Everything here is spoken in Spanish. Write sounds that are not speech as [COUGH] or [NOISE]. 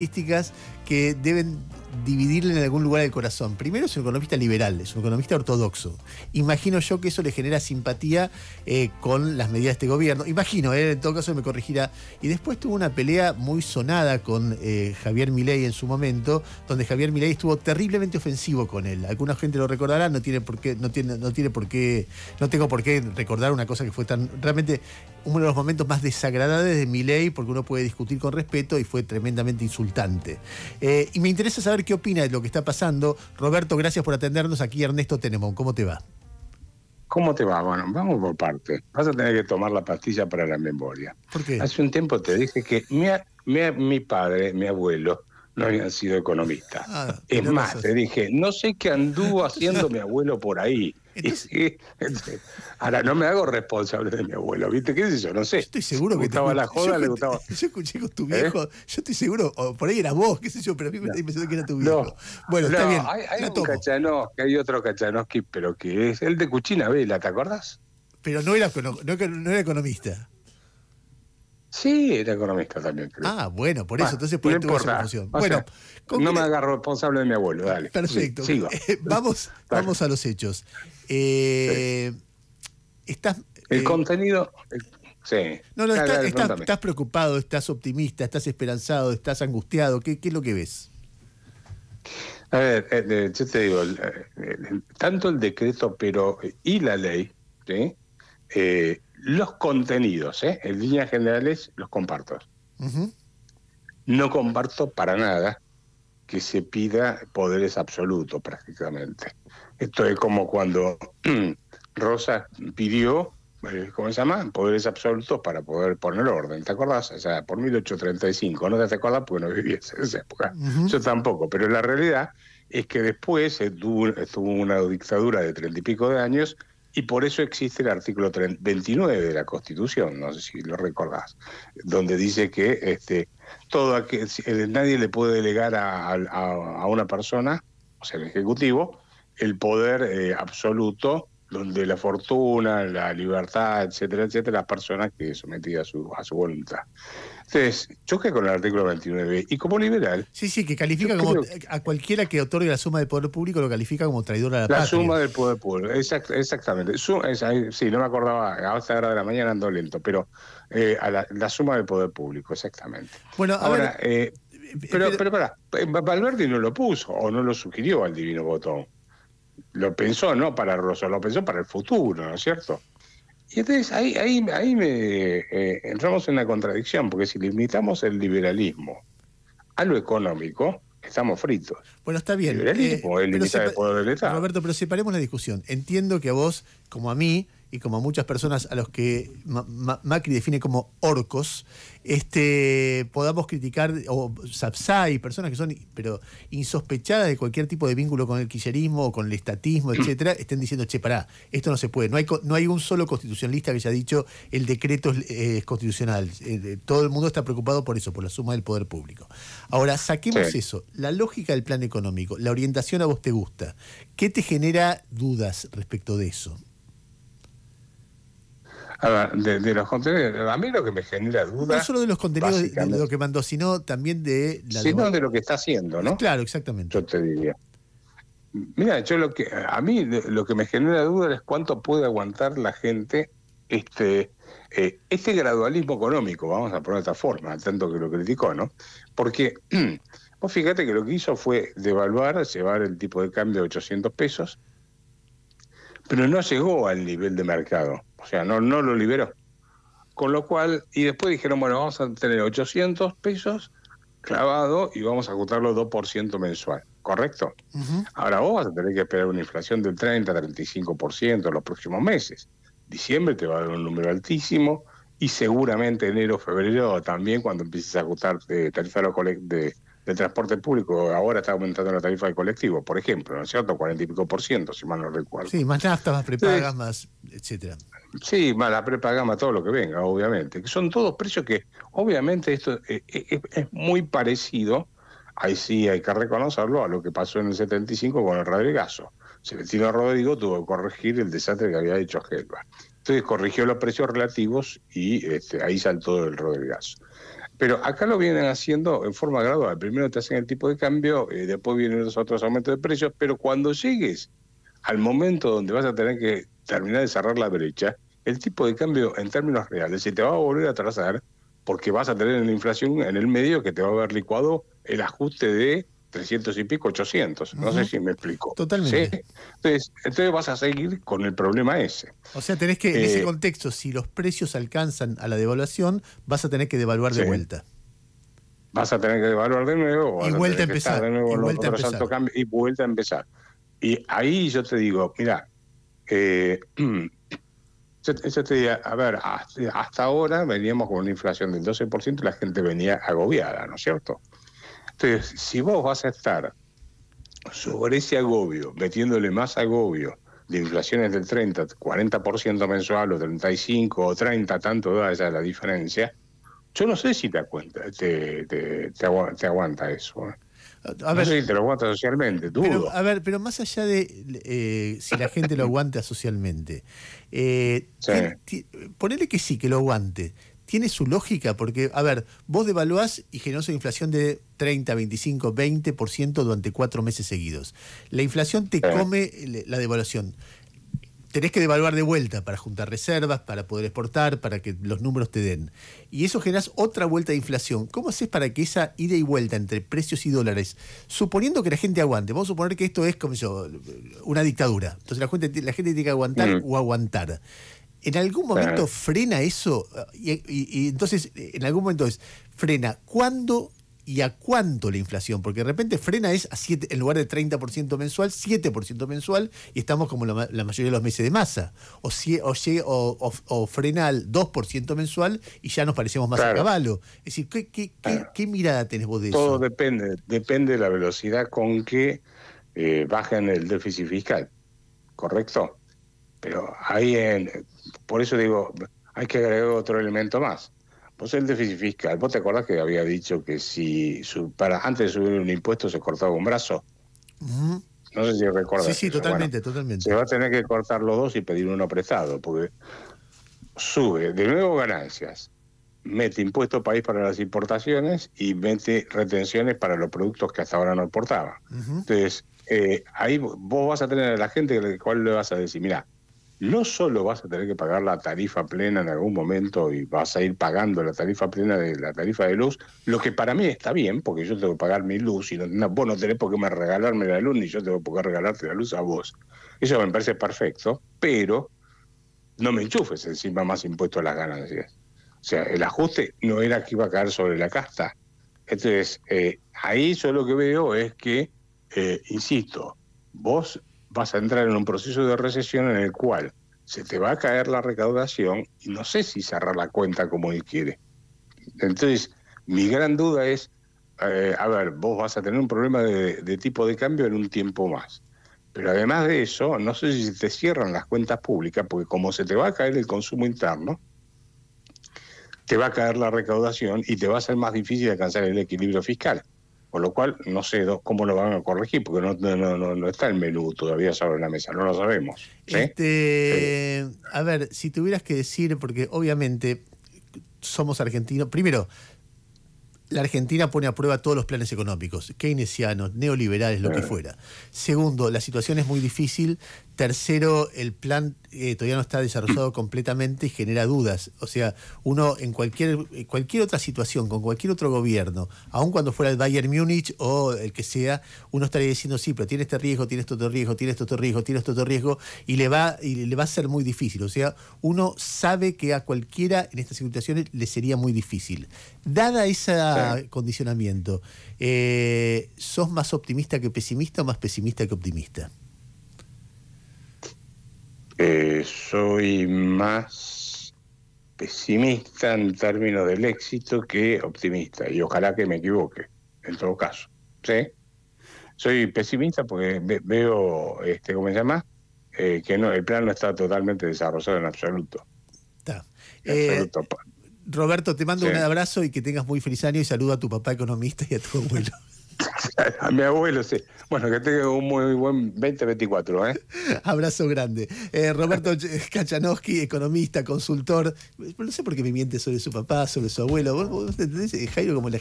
características que deben dividirle en algún lugar el corazón. Primero es un economista liberal, es un economista ortodoxo. Imagino yo que eso le genera simpatía eh, con las medidas de este gobierno. Imagino, eh, en todo caso me corregirá. Y después tuvo una pelea muy sonada con eh, Javier Milei en su momento, donde Javier Milei estuvo terriblemente ofensivo con él. Alguna gente lo recordará, no tiene por qué, no tiene, no tiene por qué, no tengo por qué recordar una cosa que fue tan realmente uno de los momentos más desagradables de Milei, porque uno puede discutir con respeto y fue tremendamente insultante. y me interesa saber qué opina de lo que está pasando. Roberto, gracias por atendernos aquí. Ernesto Tenemón, ¿cómo te va? ¿Cómo te va? Bueno, vamos por partes. Vas a tener que tomar la pastilla para la memoria. ¿Por qué? Hace un tiempo te dije que mi, padre, mi abuelo, no habían sido economistas. Ah, es más, te dije, no sé qué anduvo haciendo [LAUGHS] mi abuelo por ahí. Este, ahora no me hago responsable de mi abuelo, ¿viste? ¿Qué sé yo? No sé. Yo estoy seguro que gustaba la joda, le gustaba. [LAUGHS] Yo escuché con tu ¿Eh? viejo, yo estoy seguro, por ahí era vos, qué sé yo, pero a mí me no, pensando que era tu viejo. No, bueno, está bien. Hay, otro hay otro Cachanoski, pero que es el de Cuchina Vela, ¿te acordás? Pero no era, no era economista. Sí, era economista también, creo. Ah, bueno, por eso, entonces por no función. Bueno, no me agarro responsable de mi abuelo, dale. Perfecto. [LAUGHS] vamos, vamos a los hechos. Eh, Estás. El eh, contenido. Sí. No, no, estás, preocupado, estás optimista, estás esperanzado, estás angustiado. ¿Qué, es lo que ves? A ver, eh, eh, yo te digo, tanto el decreto pero y la ley, ¿sí? los contenidos, ¿eh? en líneas generales, los comparto. No comparto para nada que se pida poderes absolutos prácticamente. Esto es como cuando [CLEARS THROAT] Rosa pidió, eh, ¿cómo se llama? Poderes absolutos para poder poner orden, ¿te acordás? O sea, por 1835, no te acordás porque no vivías en esa época. Yo tampoco, pero la realidad es que después estuvo, eh, estuvo una dictadura de treinta y pico de años y por eso existe el artículo 29 de la Constitución, no sé si lo recordás, donde dice que este, todo eh, nadie le puede delegar a, una persona, o sea, el Ejecutivo, el poder eh, absoluto donde la fortuna, la libertad, etcétera, etcétera, las personas que sometidas a su, a su voluntad. Entonces, choque con el artículo 29 y como liberal... Sí, sí, que califica como... A cualquiera que otorgue la suma del poder público lo califica como traidor a la, La suma del poder público, exactamente. sí, no me acordaba, a esta hora de la mañana ando lento, pero eh, a la, suma del poder público, exactamente. Bueno, ahora... Eh, eh, pero, pero, pero, para, Valverde no lo puso o no lo sugirió al divino botón lo pensó no para Rosso, lo pensó para el futuro, ¿no es cierto? Y entonces ahí, ahí, ahí eh, entramos en una contradicción, porque si limitamos el liberalismo a lo económico, estamos fritos. Bueno, está bien. El Liberalismo eh, es limitar el poder del Estado. Roberto, pero separemos la discusión. Entiendo que a vos, como a mí, y como muchas personas a los que Macri define como orcos, este, podamos criticar, o y personas que son pero insospechadas de cualquier tipo de vínculo con el quillerismo o con el estatismo, [CLEARS THROAT] etcétera, estén diciendo, che, pará, esto no se puede. No hay, no hay un solo constitucionalista que haya dicho el decreto es, constitucional. Eh, todo el mundo está preocupado por eso, por la suma del poder público. Ahora, saquemos eso, la lógica del plan económico, la orientación a vos te gusta. ¿Qué te genera dudas respecto de eso? de, los contenidos. A mí lo que me genera duda. No solo de los contenidos de, lo que mandó, sino también de la. Sino de lo que está haciendo, ¿no? Claro, exactamente. Yo te diría. Mira, yo lo que a mí lo que me genera duda es cuánto puede aguantar la gente este eh, este gradualismo económico, vamos a poner de esta forma, tanto que lo criticó, ¿no? Porque [CLEARS THROAT] vos fíjate que lo que hizo fue devaluar, llevar el tipo de cambio de 800 pesos, pero no llegó al nivel de mercado. O sea, no, no lo liberó. Con lo cual, y después dijeron, bueno, vamos a tener 800 pesos clavado y vamos a ajustarlo 2% mensual, ¿correcto? Ahora vos vas a tener que esperar una inflación del 30-35% en los próximos meses. Diciembre te va a dar un número altísimo y seguramente enero, febrero también cuando empieces a ajustar de eh, tarifa de, del transporte público ahora está aumentando la tarifa del colectivo, por ejemplo, ¿no es cierto? Cuarenta y pico por ciento, si mal no recuerdo. Sí, más nafta, más prepagas, etc. etcétera. Sí, más la prepagama, todo lo que venga, obviamente. Que son todos precios que, obviamente, esto eh, eh, es, muy parecido, ahí sí hay que reconocerlo, a lo que pasó en el 75 con el Rodrigazo. Celestino Rodrigo tuvo que corregir el desastre que había hecho Gelba. Entonces corrigió los precios relativos y este, ahí saltó el Rodrigazo. Pero acá lo vienen haciendo en forma gradual. Primero te hacen el tipo de cambio, y eh, después vienen los otros aumentos de precios, pero cuando llegues al momento donde vas a tener que terminar de cerrar la brecha, el tipo de cambio en términos reales se te va a volver a trazar porque vas a tener la inflación en el medio que te va a haber licuado el ajuste de 300 y pico, 800. No sé si me explico. Totalmente. Entonces, entonces, vas a seguir con el problema ese. O sea, tenés que, en ese eh, contexto, si los precios alcanzan a la devaluación, vas a tener que devaluar de vuelta. Vas a tener que devaluar de nuevo. Y vuelta a empezar. y, vuelta a empezar. y ahí yo te digo, mira, eh, [CLEARS THROAT] yo, te diría, a ver, hasta, hasta ahora veníamos con una inflación del 12% y la gente venía agobiada, ¿no es cierto? Entonces, este, si vos vas a estar sobre ese agobio, metiéndole más agobio de inflaciones del 30, 40% mensual o 35 o 30, tanto da ya la diferencia, yo no sé si te, cuenta, te, aguanta eso. ¿eh? A no sé si te lo aguanta socialmente, dudo. a ver, pero más allá de eh, si la gente lo aguanta [LAUGHS] socialmente, eh, ponele que sí, que lo aguante tiene su lógica, porque, a ver, vos devaluás y generás una inflación de 30, 25, 20% durante cuatro meses seguidos. La inflación te come eh, la devaluación. Tenés que devaluar de vuelta para juntar reservas, para poder exportar, para que los números te den. Y eso generás otra vuelta de inflación. ¿Cómo haces para que esa ida y vuelta entre precios y dólares, suponiendo que la gente aguante, vamos a suponer que esto es como yo, una dictadura, entonces la gente, la gente tiene que aguantar o aguantar. ¿En algún momento frena eso? Y, entonces, en algún momento es, frena, ¿cuándo y a cuánto la inflación? Porque de repente frena es a siete, en lugar de 30% mensual, 7% mensual, y estamos como la, mayoría de los meses de masa. O, si, o, o, frena al 2% mensual y ya nos parecemos más a caballo. Es decir, ¿qué, qué, qué, mirada tenés vos de eso? Todo depende, depende de la velocidad con que eh, bajan el déficit fiscal, ¿correcto? Pero ahí, en, por eso digo, hay que agregar otro elemento más. Pues el déficit fiscal. ¿Vos te acordás que había dicho que si para antes de subir un impuesto se cortaba un brazo? No sé si recuerdas. Sí, sí, totalmente, totalmente. Se va a tener que cortar los dos y pedir uno prestado, porque sube de nuevo ganancias, mete impuesto país para las importaciones y mete retenciones para los productos que hasta ahora no exportaba. Entonces, eh, ahí vos vas a tener a la gente que cual le vas a decir, mira, no solo vas a tener que pagar la tarifa plena en algún momento y vas a ir pagando la tarifa plena de la tarifa de luz, lo que para mí está bien, porque yo tengo que pagar mi luz y vos no tenés por qué regalarme la luz, ni yo tengo por qué regalarte la luz a vos. Eso me parece perfecto, pero no me enchufes encima más impuestos a las ganancias. O sea, el ajuste no era que iba a caer sobre la casta. Entonces, eh, ahí yo lo que veo es que, eh, insisto, vos vas a entrar en un proceso de recesión en el cual se te va a caer la recaudación y no sé si cerrar la cuenta como él quiere. Entonces, mi gran duda es, eh, a ver, vos vas a tener un problema de, de tipo de cambio en un tiempo más. Pero además de eso, no sé si te cierran las cuentas públicas, porque como se te va a caer el consumo interno, te va a caer la recaudación y te va a ser más difícil alcanzar el equilibrio fiscal. Con lo cual, no sé cómo lo van a corregir, porque no, no, no, no está el menú todavía sobre la mesa, no lo sabemos. Este, eh. A ver, si tuvieras que decir, porque obviamente somos argentinos, primero, la Argentina pone a prueba todos los planes económicos, keynesianos, neoliberales, lo que eh. fuera. Segundo, la situación es muy difícil. Tercero, el plan eh, todavía no está desarrollado [CLEARS THROAT] completamente y genera dudas. O sea, uno en cualquier, eh, cualquier otra situación, con cualquier otro gobierno, aun cuando fuera el Bayern Múnich o el que sea, uno estaría diciendo, sí, pero tiene este riesgo, tiene este otro riesgo, tiene este otro riesgo, tiene este otro riesgo, y le va, y le va a ser muy difícil. O sea, uno sabe que a cualquiera en estas situaciones le sería muy difícil. Dada ese condicionamiento, eh, ¿sos más optimista que pesimista o más pesimista que optimista? Eh, soy más pesimista en términos del éxito que optimista, y ojalá que me equivoque, en todo caso. ¿Sí? Soy pesimista porque veo, este, ¿cómo se llama? Eh, que no, el plan no está totalmente desarrollado en absoluto. Eh, Roberto, te mando un abrazo y que tengas muy feliz año y saludo a tu papá economista y a tu abuelo. [LAUGHS] A mi abuelo, sí. Bueno, que tenga un muy buen 2024. ¿eh? [LAUGHS] Abrazo grande. Eh, Roberto Kachanowski, economista, consultor. No sé por qué me miente sobre su papá, sobre su abuelo. entendés, eh, Jairo, como la